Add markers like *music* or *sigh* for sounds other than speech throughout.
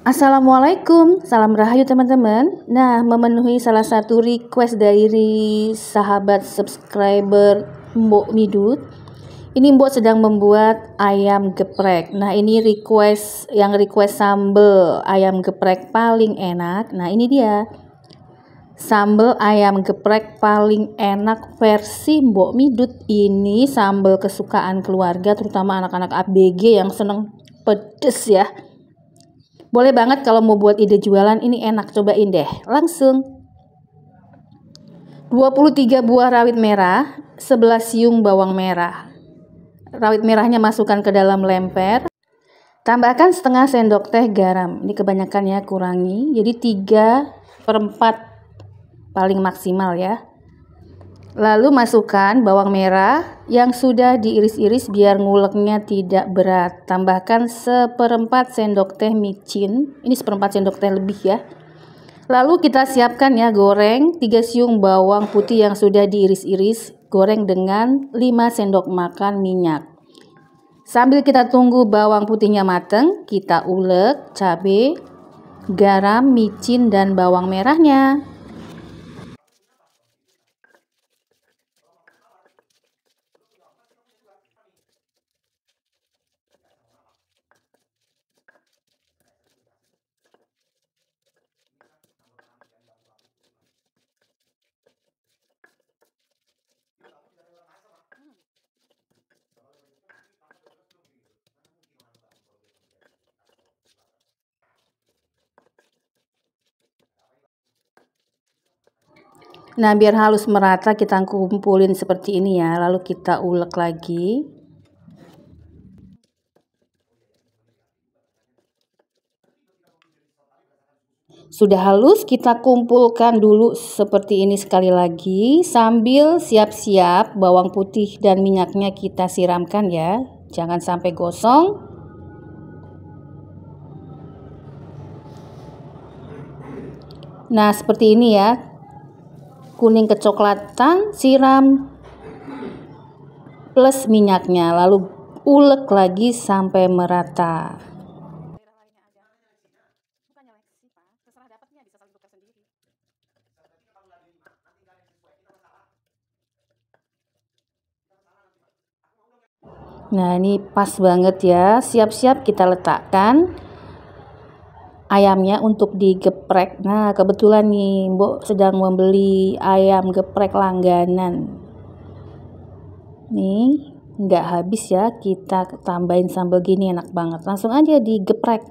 Assalamualaikum, salam rahayu teman-teman. Nah, memenuhi salah satu request dari sahabat subscriber Mbok Midut. Ini Mbok sedang membuat ayam geprek. Nah, ini request yang request sambal ayam geprek paling enak. Nah, ini dia. Sambal ayam geprek paling enak versi Mbok Midut ini sambal kesukaan keluarga terutama anak-anak ABG yang seneng pedes ya. Boleh banget kalau mau buat ide jualan ini enak cobain deh. Langsung 23 buah rawit merah, 11 siung bawang merah. Rawit merahnya masukkan ke dalam lemper. Tambahkan setengah sendok teh garam. Ini kebanyakan ya kurangi. Jadi 3 per 4 paling maksimal ya. Lalu masukkan bawang merah yang sudah diiris-iris biar nguleknya tidak berat. Tambahkan seperempat sendok teh micin. Ini seperempat sendok teh lebih ya. Lalu kita siapkan ya goreng 3 siung bawang putih yang sudah diiris-iris. Goreng dengan 5 sendok makan minyak. Sambil kita tunggu bawang putihnya mateng, kita ulek cabai, garam, micin, dan bawang merahnya. Nah, biar halus merata kita kumpulin seperti ini ya. Lalu kita ulek lagi. Sudah halus, kita kumpulkan dulu seperti ini sekali lagi sambil siap-siap bawang putih dan minyaknya kita siramkan ya. Jangan sampai gosong. Nah, seperti ini ya kuning kecoklatan, siram plus minyaknya, lalu ulek lagi sampai merata. Nah, ini pas banget ya. Siap-siap kita letakkan ayamnya untuk digeprek. Nah, kebetulan nih Mbok sedang membeli ayam geprek langganan. Nih, nggak habis ya kita tambahin sambal gini enak banget. Langsung aja digeprek.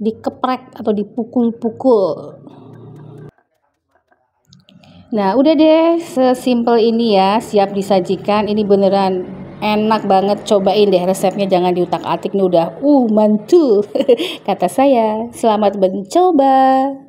Dikeprek atau dipukul-pukul. Nah, udah deh, sesimpel ini ya, siap disajikan. Ini beneran enak banget cobain deh resepnya jangan diutak atik nih udah uh mantul *laughs* kata saya selamat mencoba